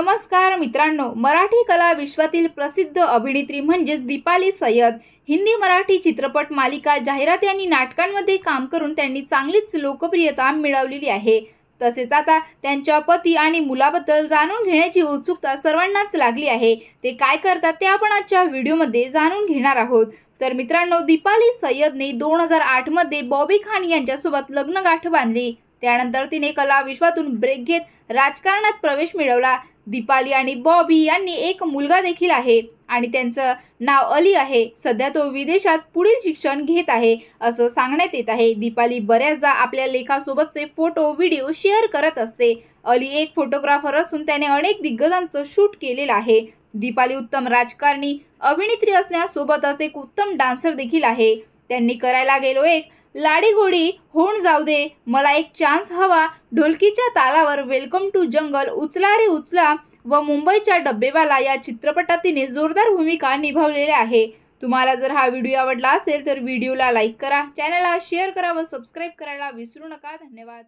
नमस्कार मित्रांनो मराठी कला विश्वातील प्रसिद्ध अभिनेत्री म्हणजेच दीपाली सय्यद हिंदी मराठी चित्रपट मालिका जाहिरात आणि नाटकांमध्ये काम करून त्यांनी चांगलीच लोकप्रियता मिळवलेली आहे तसेच आता त्यांच्या पती आणि मुलाबद्दल जाणून घेण्याची उत्सुकता सर्वांनाच लागली आहे ते काय करतात ते आपण आजच्या व्हिडिओमध्ये जाणून घेणार आहोत तर मित्रांनो दीपाली सय्यदने दोन हजार आठमध्ये बॉबी खान यांच्यासोबत लग्नगाठ बांधली त्यानंतर तिने कला विश्वातून ब्रेक घेत राजकारणात प्रवेश मिळवला दीपाली आणि बॉबी यांनी एक मुलगा देखील आहे आणि त्यांचं नाव अली आहे सध्या तो विदेशात पुढील शिक्षण घेत आहे असं सांगण्यात येत आहे दीपाली बऱ्याचदा आपल्या लेखासोबतचे फोटो व्हिडिओ शेअर करत असते अली एक फोटोग्राफर असून त्याने अनेक दिग्गजांचं शूट केलेलं आहे दीपाली उत्तम राजकारणी अभिनेत्री असण्यासोबतच एक उत्तम डान्सर देखील आहे त्यांनी करायला गेलो एक लाडीगोडी होऊन जाऊ दे मला एक चान्स हवा ढोलकीच्या तालावर वेलकम टू जंगल उचला रे उचला व मुंबईच्या डब्बेवाला या चित्रपटात तिने जोरदार भूमिका निभावलेल्या आहे तुम्हाला जर हा व्हिडिओ आवडला असेल तर व्हिडिओला लाईक करा चॅनलला शेअर करा व सबस्क्राईब करायला विसरू नका धन्यवाद